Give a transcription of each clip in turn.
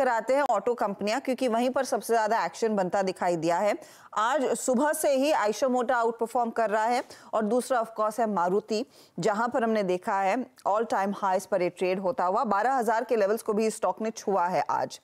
लेकर आते हैं ऑटो कंपनियां क्योंकि वहीं पर सबसे ज्यादा एक्शन बनता दिखाई दिया है आज सुबह से ही आयशा मोटा आउट परफॉर्म कर रहा है और दूसरा ऑफ ऑफकोर्स है मारुति जहां पर हमने देखा है ऑल टाइम हाइस पर ये ट्रेड होता हुआ बारह के लेवल्स को भी स्टॉक ने छुआ है आज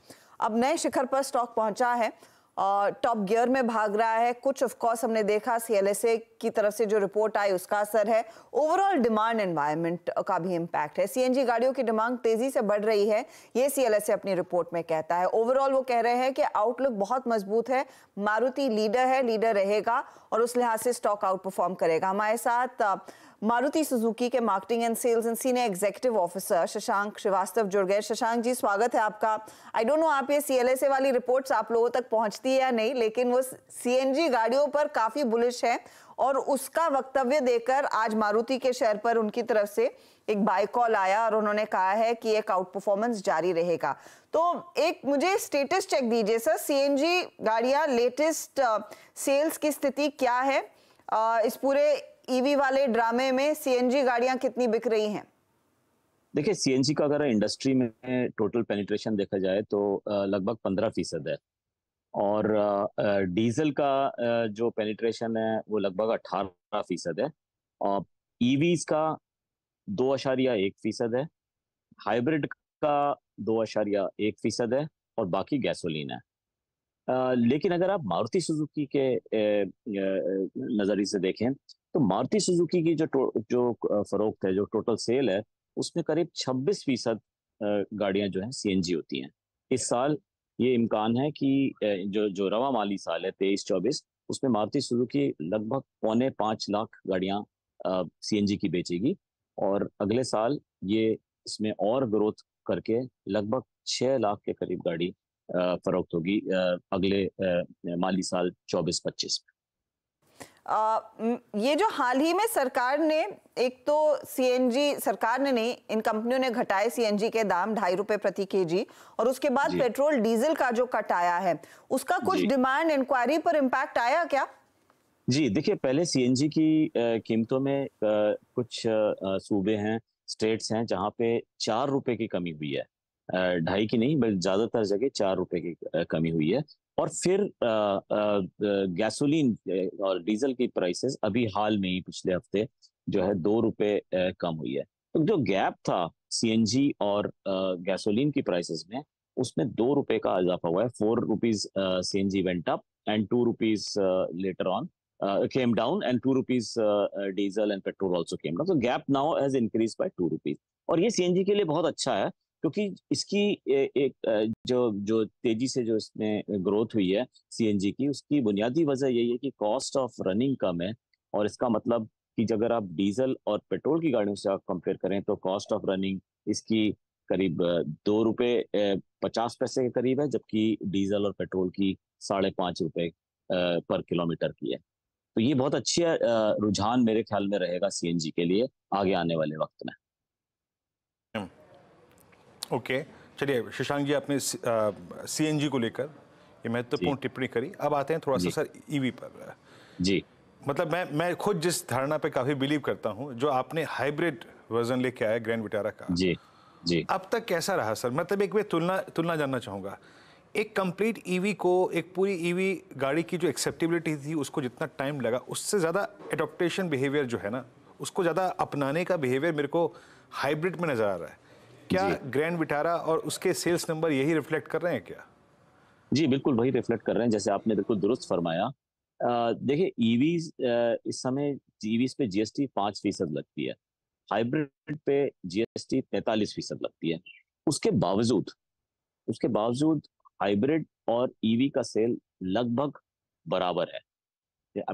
अब नए शिखर पर स्टॉक पहुंचा है टॉप गियर में भाग रहा है कुछ ऑफ कोर्स हमने देखा सीएलएसए की तरफ से जो रिपोर्ट आई उसका असर है ओवरऑल डिमांड एनवायरनमेंट का भी इम्पैक्ट है सीएनजी गाड़ियों की डिमांड तेजी से बढ़ रही है ये सीएलएसए अपनी रिपोर्ट में कहता है ओवरऑल वो कह रहे हैं कि आउटलुक बहुत मजबूत है मारुति लीडर है लीडर रहेगा और उस लिहाज से स्टॉक आउट परफॉर्म करेगा हमारे साथ मारुति सुजुकी के marketing and sales and senior executive officer Shashank Srivastava जुड़ गए शशांक जी स्वागत है आपका आई डोंट नो आप ये सीएलएसए वाली रिपोर्ट्स आप लोगों तक पहुंचती है या नहीं लेकिन वो सीएनजी गाड़ियों पर काफी बुलिश है और उसका वक्तव्य देकर आज मारुति के शेयर पर उनकी तरफ से एक बाय कॉल आया और उन्होंने कहा है कि एक आउट परफॉर्मेंस जारी रहेगा तो एक मुझे स्टेटस चेक दीजिए सर सीएनजी गाड़ियां लेटेस्ट सेल्स uh, की स्थिति क्या है uh, इस पूरे ईवी वाले ड्रामे में सीएनजी गाड़ियां कितनी बिक रही हैं देखिए सीएनजी का अगर इंडस्ट्री में टोटल पेनिट्रेशन देखा जाए तो लगभग पंद्रह फीसद है और डीजल का जो पेनिट्रेशन है वो लगभग अठारह फीसद है और ईवीज का दो अशारिया एक फीसद है हाइब्रिड का दो अशारिया एक फीसद है और बाकी गैसोलीन है आ, लेकिन अगर आप मारुति सुजुकी के नज़रिए से देखें तो मारुति सुजुकी की जो जो फरोख्त है जो टोटल सेल है उसमें करीब 26 फीसद गाड़ियां जो हैं सीएनजी होती हैं इस साल ये इम्कान है कि जो जो रवा माली साल है तेईस चौबीस उसमें मारुति सुजुकी लगभग पौने पाँच लाख गाड़ियां सीएनजी की बेचेगी और अगले साल ये इसमें और ग्रोथ करके लगभग छः लाख के करीब गाड़ी फरोख्त होगी अगले माली साल चौबीस पच्चीस में ये जो हाल ही में सरकार ने एक तो सीएनजी सरकार ने नहीं इन कंपनियों ने घटाए सीएनजी के दाम ढाई रुपए प्रति केजी और उसके बाद पेट्रोल डीजल का जो कट आया है उसका कुछ डिमांड इंक्वायरी पर इम्पैक्ट आया क्या जी देखिए पहले सीएनजी की कीमतों में कुछ सूबे हैं स्टेट्स हैं जहाँ पे चार रुपए की कमी हुई है ढाई की नहीं बल्कि ज्यादातर जगह चार रुपए की कमी हुई है और फिर गैसोलीन और डीजल की प्राइसेस अभी हाल में ही पिछले हफ्ते जो है दो रुपए कम हुई है तो जो गैप था सीएनजी और गैसोलीन की प्राइसेस में उसमें दो रुपए का इजाफा हुआ है four rupees C N G went up and two rupees later on came down and two rupees diesel and petrol also came down so gap now has increase by two rupees और ये सी के लिए बहुत अच्छा है क्योंकि इसकी एक जो जो तेजी से जो इसमें ग्रोथ हुई है सीएनजी की उसकी बुनियादी वजह यही है कि कॉस्ट ऑफ रनिंग कम है और इसका मतलब कि अगर आप डीजल और पेट्रोल की गाड़ियों से आप कंपेयर करें तो कॉस्ट ऑफ रनिंग इसकी करीब दो रुपये पचास पैसे के करीब है जबकि डीजल और पेट्रोल की साढ़े पाँच रुपये पर किलोमीटर की है तो ये बहुत अच्छी रुझान मेरे ख्याल में रहेगा सीएनजी के लिए आगे आने वाले वक्त में ओके चलिए शशांक जी आपने सीएनजी को लेकर ये महत्वपूर्ण टिप्पणी करी अब आते हैं थोड़ा सा सर ईवी e पर जी मतलब मैं मैं खुद जिस धारणा पे काफी बिलीव करता हूँ जो आपने हाइब्रिड वर्जन लेके आया ग्रैंड विटारा का जी जी अब तक कैसा रहा सर मतलब एक तुलना तुलना जानना चाहूंगा एक कंप्लीट ईवी e को एक पूरी ईवी e गाड़ी की जो एक्सेप्टेबिलिटी थी उसको जितना टाइम लगा उससे ज़्यादा एडोप्टेशन बिहेवियर जो है ना उसको ज़्यादा अपनाने का बिहेवियर मेरे को हाइब्रिड में नज़र आ रहा है क्या ग्रैंड विटारा और उसके सेल्स नंबर यही रिफ्लेक्ट कर रहे हैं क्या जी बिल्कुल वही रिफ्लेक्ट कर रहे हैं जैसे आपने बिल्कुल दुरुस्त फरमाया देखिए ईवी e इस समय ईवीज e पे जीएसटी पाँच फीसद लगती है हाइब्रिड पे जीएसटी तैतालीस फीसद लगती है उसके बावजूद उसके बावजूद हाइब्रिड और ईवी e का सेल लगभग बराबर है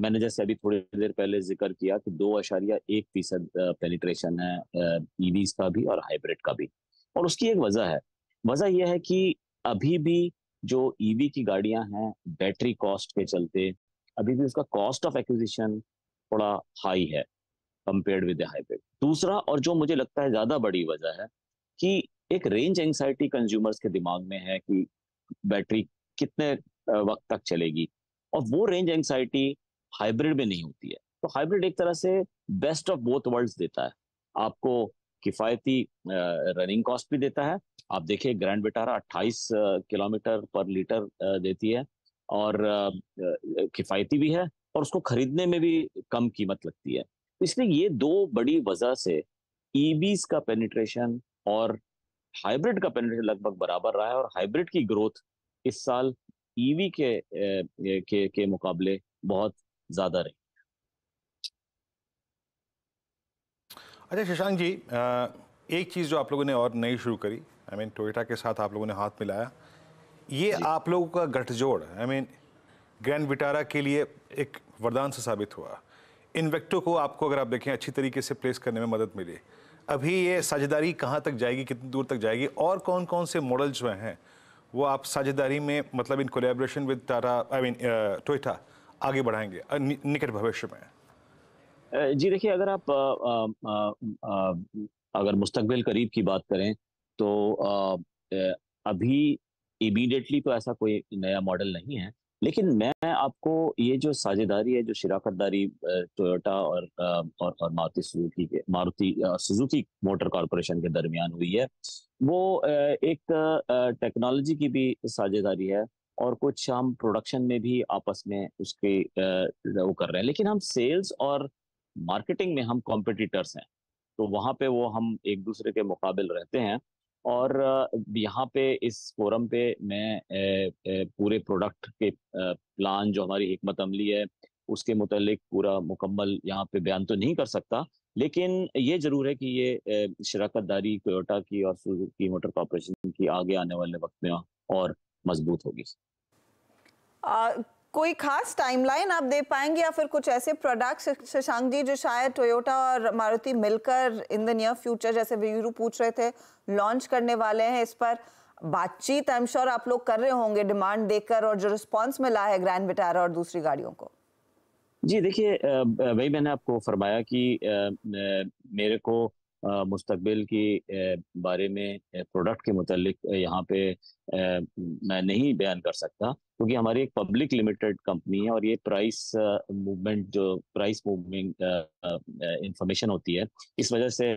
मैंने जैसे अभी थोड़ी देर पहले जिक्र किया कि दो अशारिया एक फीसद पेनिट्रेशन है ईवीज का भी और हाइब्रिड का भी और उसकी एक वजह है वजह यह है कि अभी भी जो ईवी e की गाड़ियां हैं बैटरी कॉस्ट के चलते अभी भी उसका कॉस्ट ऑफ एक्विजिशन थोड़ा हाई है कंपेयर्ड विद हाईब्रिड दूसरा और जो मुझे लगता है ज्यादा बड़ी वजह है कि एक रेंज एंगजाइटी कंज्यूमर्स के दिमाग में है कि बैटरी कितने वक्त तक चलेगी और वो रेंज एंगजाइटी हाइब्रिड में नहीं होती है तो हाइब्रिड एक तरह से बेस्ट ऑफ बोथ वर्ल्ड्स देता है आपको किफ़ायती रनिंग कॉस्ट भी देता है आप देखिए ग्रैंड विटारा 28 किलोमीटर पर लीटर देती है और किफ़ायती भी है और उसको खरीदने में भी कम कीमत लगती है तो इसलिए ये दो बड़ी वजह से ईबीज e का पेनिट्रेशन और हाइब्रिड का पेनिट्रेशन लगभग बराबर रहा है और हाइब्रिड की ग्रोथ इस साल ईवी e के के, के मुकाबले बहुत ज्यादा रही अच्छा शशांक जी एक चीज़ जो आप लोगों ने और नई शुरू करी आई मीन टोयटा के साथ आप लोगों ने हाथ मिलाया ये आप लोगों का गठजोड़ आई मीन ग्रैंड विटारा के लिए एक वरदान से साबित हुआ इन व्यक्तियों को आपको अगर आप देखें अच्छी तरीके से प्लेस करने में मदद मिली अभी ये साझेदारी कहाँ तक जाएगी कितनी दूर तक जाएगी और कौन कौन से मॉडल जो हैं वो आप साझेदारी में मतलब in collaboration with Tata I mean Toyota आगे बढ़ाएंगे निकट भविष्य में जी देखिए अगर आप आ, आ, आ, अगर मुस्तकबिल करीब की बात करें तो अभी इमीडिएटली तो ऐसा कोई नया मॉडल नहीं है लेकिन मैं आपको ये जो साझेदारी है जो दारी टोयोटा और और, और मारुति सुजुकी के मारुति सुजुकी मोटर कॉरपोरेशन के दरमियान हुई है वो एक टेक्नोलॉजी की भी साझेदारी है और कुछ हम प्रोडक्शन में भी आपस में उसके वो कर रहे हैं लेकिन हम सेल्स और मार्केटिंग में हम कॉम्पिटिटर्स हैं तो वहाँ पे वो हम एक दूसरे के मुकाबले रहते हैं और यहाँ पे इस फोरम पे मैं पूरे प्रोडक्ट के प्लान जो हमारी हमत अमली है उसके मुतलिक पूरा मुकम्मल यहाँ पे बयान तो नहीं कर सकता लेकिन ये जरूर है कि ये शराकत दारी टोयोटा की और की मोटर कॉरपोरेशन की आगे आने वाले वक्त में और मजबूत होगी कोई खास टाइमलाइन आप दे पाएंगे या फिर कुछ ऐसे प्रोडक्ट्स शशांक जी जो शायद टोयोटा और मारुति मिलकर इन द नियर फ्यूचर जैसे वीरू पूछ रहे थे लॉन्च करने वाले हैं इस पर बातचीत आई एम श्योर आप लोग कर रहे होंगे डिमांड देखकर और जो रिस्पॉन्स मिला है ग्रैंड विटारा और दूसरी गाड़ियों को जी देखिए वही मैंने आपको फरमाया कि मेरे को मुस्तबिल की बारे में प्रोडक्ट के मतलब यहाँ पे मैं नहीं बयान कर सकता क्योंकि हमारी एक पब्लिक लिमिटेड कंपनी है और ये प्राइस मूवमेंट जो प्राइस मूवमेंट इंफॉर्मेशन होती है इस वजह से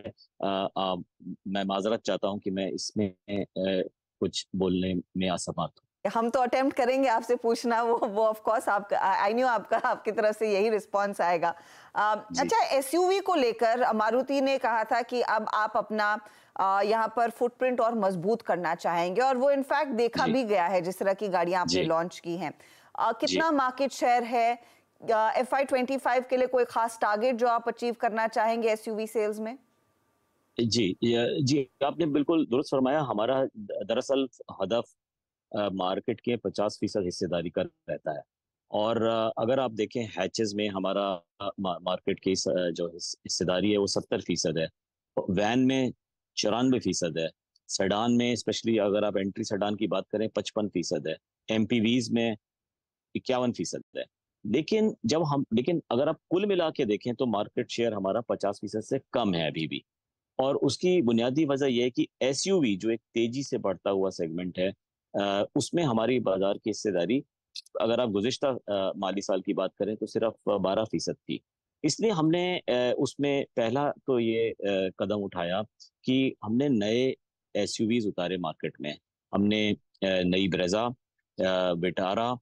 मैं माजरत चाहता हूँ कि मैं इसमें कुछ बोलने में असमर्थ हम तो अटेम्प्ट करेंगे आपसे पूछना वो वो ऑफ कोर्स आप आई न्यू आपका आपकी तरफ से यही रिस्पांस आएगा आ, अच्छा एसयूवी को लेकर मारुति ने कहा था कि अब आप अपना यहाँ पर फुटप्रिंट और मजबूत करना चाहेंगे और वो इनफैक्ट देखा भी गया है जिस तरह की गाड़ियां आपने लॉन्च की हैं कितना मार्केट शेयर है एफ आई ट्वेंटी फाइव के लिए कोई खास टारगेट जो आप अचीव करना चाहेंगे एसयूवी सेल्स में जी जी आपने बिल्कुल दुरुस्त फरमाया हमारा दरअसल हदफ मार्केट के पचास फीसद हिस्सेदारी का रहता है और अगर आप देखें हैचेस में हमारा मार्केट की जो हिस्सेदारी है वो सत्तर फीसद है वैन में चौरानवे फीसद है सडान में स्पेशली अगर आप एंट्री सडान की बात करें पचपन फीसद है एम में इक्यावन फीसद है लेकिन जब हम लेकिन अगर आप कुल मिला के देखें तो मार्केट शेयर हमारा पचास फीसद से कम है अभी भी और उसकी बुनियादी वजह यह है कि एस जो एक तेजी से बढ़ता हुआ सेगमेंट है उसमें हमारी बाजार की हिस्सेदारी अगर आप गुजशत माली साल की बात करें तो सिर्फ बारह फीसद थी इसलिए हमने उसमें पहला तो ये कदम उठाया कि हमने नए एस उतारे मार्केट में हमने नई ब्रेजा बेटारा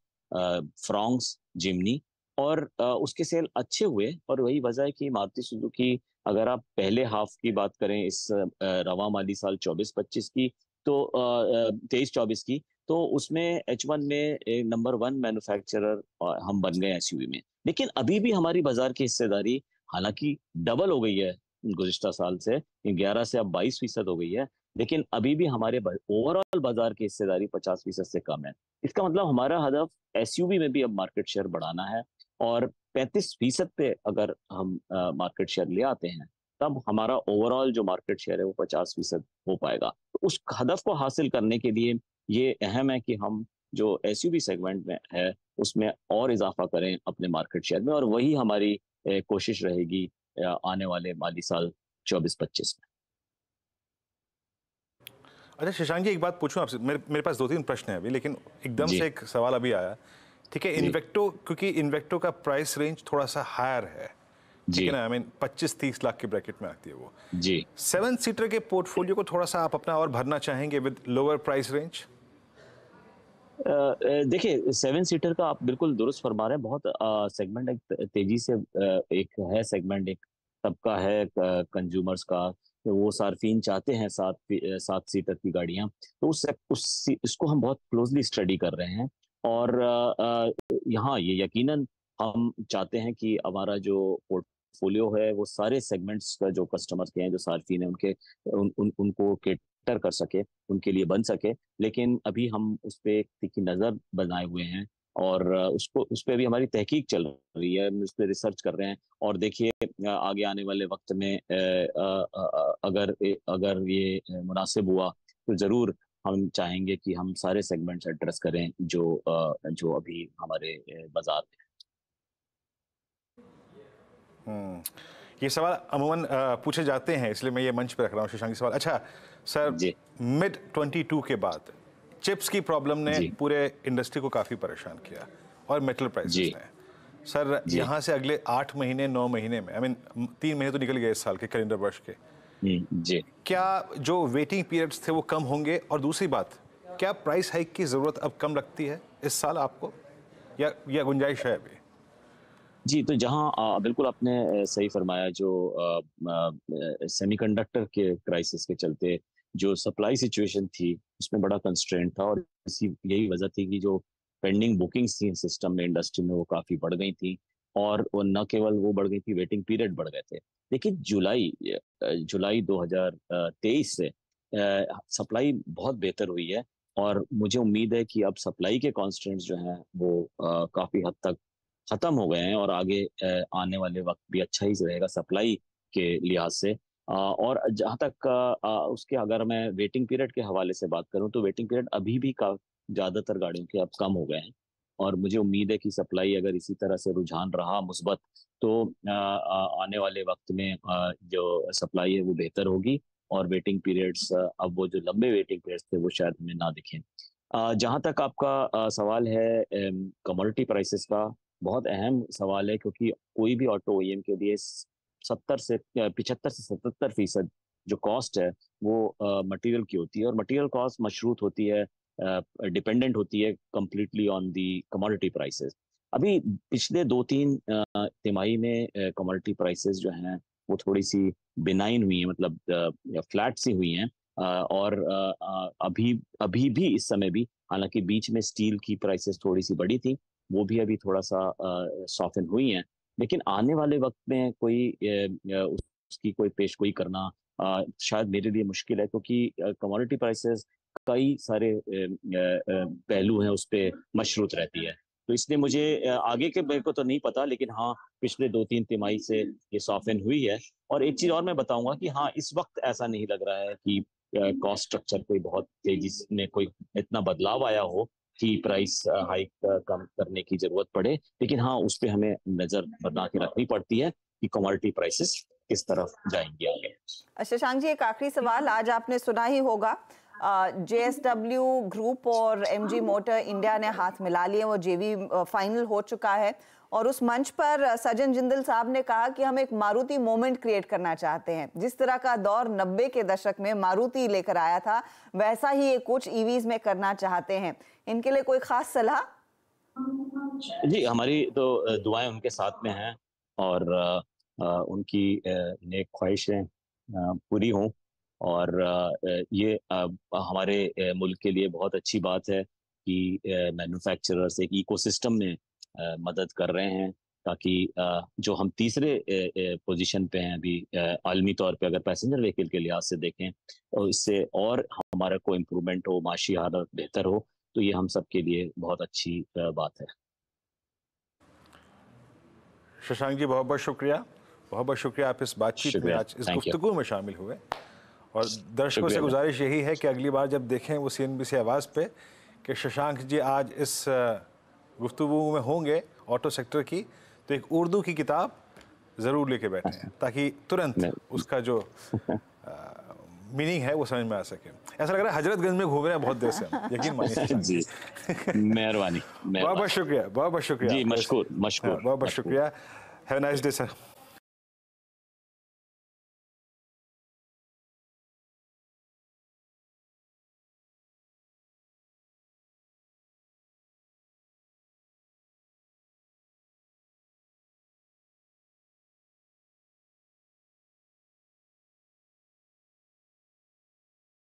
फ्रॉन्स जिमनी और उसके सेल अच्छे हुए और वही वजह है कि मारुति सुजुकी अगर आप पहले हाफ की बात करें इस रवा माली साल 24-25 की तो तेईस चौबीस की तो उसमें एच वन में नंबर वन मैन्युफैक्चरर हम बन गए एस में लेकिन अभी भी हमारी बाजार की हिस्सेदारी हालांकि डबल हो गई है गुजशत साल से ग्यारह से अब बाईस फीसद हो गई है लेकिन अभी भी हमारे ओवरऑल बाजार की हिस्सेदारी पचास फीसद से कम है इसका मतलब हमारा हदफ एस में भी अब मार्केट शेयर बढ़ाना है और पैंतीस फीसद पे अगर हम मार्केट शेयर ले आते हैं तब हमारा ओवरऑल जो मार्केट शेयर है वो पचास फीसद हो पाएगा तो उस हदफ को हासिल करने के लिए ये अहम है कि हम जो एस सेगमेंट में है उसमें और इजाफा करें अपने मार्केट शेयर में और वही हमारी कोशिश रहेगी आने वाले माली साल चौबीस पच्चीस में अच्छा शशांक जी एक बात पूछूं आपसे मेरे मेरे पास दो तीन प्रश्न हैं अभी लेकिन एकदम से एक सवाल अभी आया ठीक है इन्वेक्टो क्योंकि इन्वेक्टो का प्राइस रेंज थोड़ा सा हायर है ठीक है ना आई मीन पच्चीस तीस लाख के ब्रैकेट में आती है वो जी सेवन सीटर के पोर्टफोलियो को थोड़ा सा आप अपना और भरना चाहेंगे विद लोअर प्राइस रेंज देखिए सेवन सीटर का आप बिल्कुल दुरुस्त फरमा रहे हैं बहुत सेगमेंट एक तेजी से एक है सेगमेंट एक तबका है कंज्यूमर्स का तो वो सार्फिन चाहते हैं सात सात सीटर की गाड़ियां तो उस उस इसको हम बहुत क्लोजली स्टडी कर रहे हैं और यहाँ ये यकीनन हम चाहते हैं कि हमारा जो पोर्ट पोर्टफोलियो है वो सारे सेगमेंट्स का जो कस्टमर के हैं जो सार्फिन है उनके उन, उन, उनको केटर कर सके उनके लिए बन सके लेकिन अभी हम उस पर तीखी नज़र बनाए हुए हैं और उसको उस पर अभी हमारी तहकीक चल रही है उस पर रिसर्च कर रहे हैं और देखिए आगे आने वाले वक्त में अगर अगर ये मुनासिब हुआ तो ज़रूर हम चाहेंगे कि हम सारे सेगमेंट्स एड्रेस करें जो जो अभी हमारे बाजार में हम्म। ये सवाल अमूमन पूछे जाते हैं इसलिए मैं ये मंच पर रख रहा हूँ शशांक सवाल अच्छा सर मिड ट्वेंटी टू के बाद चिप्स की प्रॉब्लम ने पूरे इंडस्ट्री को काफ़ी परेशान किया और मेटल प्राइस ने सर यहाँ से अगले आठ महीने नौ महीने में आई मीन तीन महीने तो निकल गए इस साल के कैलेंडर वर्ष के हम्म, जी क्या जो वेटिंग पीरियड्स थे वो कम होंगे और दूसरी बात क्या प्राइस हाइक की ज़रूरत अब कम लगती है इस साल आपको या या गुंजाइश है अभी जी तो जहाँ बिल्कुल आपने सही फरमाया जो सेमीकंडक्टर के क्राइसिस के चलते जो सप्लाई सिचुएशन थी उसमें बड़ा कंस्ट्रेंट था और इसी यही वजह थी कि जो पेंडिंग बुकिंग्स थी सिस्टम में इंडस्ट्री में वो काफ़ी बढ़ गई थी और वो न केवल वो बढ़ गई थी वेटिंग पीरियड बढ़ गए थे लेकिन जुलाई जुलाई 2023 से सप्लाई बहुत बेहतर हुई है और मुझे उम्मीद है कि अब सप्लाई के कॉन्स्टेंट्स जो हैं वो काफ़ी हद तक खत्म हो गए हैं और आगे आने वाले वक्त भी अच्छा ही रहेगा सप्लाई के लिहाज से और जहाँ तक उसके अगर मैं वेटिंग पीरियड के हवाले से बात करूँ तो वेटिंग पीरियड अभी भी का ज़्यादातर गाड़ियों के अब कम हो गए हैं और मुझे उम्मीद है कि सप्लाई अगर इसी तरह से रुझान रहा मुस्बत तो आने वाले वक्त में जो सप्लाई है वो बेहतर होगी और वेटिंग पीरियड्स अब वो जो लंबे वेटिंग पीरियड्स थे वो शायद हमें ना दिखें जहाँ तक आपका सवाल है कमोडिटी प्राइसेस का बहुत अहम सवाल है क्योंकि कोई भी ऑटो ओ e के लिए सत्तर से पिछहत्तर से सतहत्तर फीसद जो कॉस्ट है वो मटेरियल की होती है और मटेरियल कॉस्ट मशरूत होती है डिपेंडेंट होती है completely on the commodity prices अभी पिछले दो तीन तिमाही में कमोडिटी प्राइसेस जो हैं वो थोड़ी सी बिनाइन हुई है मतलब फ्लैट सी हुई हैं और अभी अभी भी इस समय भी हालांकि बीच में स्टील की प्राइसेस थोड़ी सी बढ़ी थी वो भी अभी थोड़ा सा सॉफ्टन हुई हैं लेकिन आने वाले वक्त में कोई उसकी कोई पेश करना शायद मेरे लिए मुश्किल है क्योंकि कमोडिटी प्राइसेस कई सारे पहलू हैं उस पर मशरूत रहती है तो इसलिए मुझे आगे के मेरे को तो नहीं पता लेकिन हाँ पिछले दो तीन तिमाही से ये सॉफ्टन हुई है और एक चीज और मैं बताऊंगा कि हाँ इस वक्त ऐसा नहीं लग रहा है कि कॉस्ट स्ट्रक्चर कोई बहुत तेजी में कोई इतना बदलाव आया हो की प्राइस हाइक कम करने की जरूरत पड़े लेकिन हाँ उस पर हमें नजर बना के रखनी पड़ती है कि कमोडिटी प्राइसेस किस तरफ जाएंगे आगे शशांक अच्छा, जी एक आखिरी सवाल आज आपने सुना ही होगा जे एस डब्ल्यू ग्रुप और एम जी मोटर इंडिया ने हाथ मिला लिए वो जेवी फाइनल हो चुका है और उस मंच पर सजन जिंदल साहब ने कहा कि हम एक मारुति मोमेंट क्रिएट करना चाहते हैं जिस तरह का दौर नब्बे के दशक में मारुति लेकर आया था वैसा ही ये कुछ ईवीज e में करना चाहते हैं इनके लिए कोई खास सलाह जी हमारी तो दुआएं उनके साथ में हैं और उनकी नेक ख्वाहिशें पूरी हों और ये हमारे मुल्क के लिए बहुत अच्छी बात है कि मैन्युफैक्चरर्स एक इकोसिस्टम में मदद कर रहे हैं ताकि जो हम तीसरे पोजीशन पे हैं अभी आलमी तौर पे अगर पैसेंजर व्हीकल के लिहाज से देखें तो इससे और हमारा को इम्प्रूवमेंट हो माशी हालत बेहतर हो तो ये हम सबके लिए बहुत अच्छी बात है शशांक जी बहुत बहुत शुक्रिया बहुत बहुत शुक्रिया आप इस बातचीत में आज इस गुफ्तगु में शामिल हुए और दर्शकों से गुजारिश यही है कि अगली बार जब देखें वो सी एन बी सी आवाज़ पे कि शशांक जी आज इस गुफ्तु में होंगे ऑटो सेक्टर की तो एक उर्दू की किताब ज़रूर लेके बैठे ताकि तुरंत उसका जो मीनिंग है वो समझ में आ सके ऐसा लग रहा है हजरतगंज में घूम रहे हैं बहुत देर से यकीन मानिए जी मेहरबानी बहुत बहुत शुक्रिया बहुत बहुत शुक्रिया जी मशहूर मशहूर बहुत बहुत शुक्रिया हैव नाइस डे सर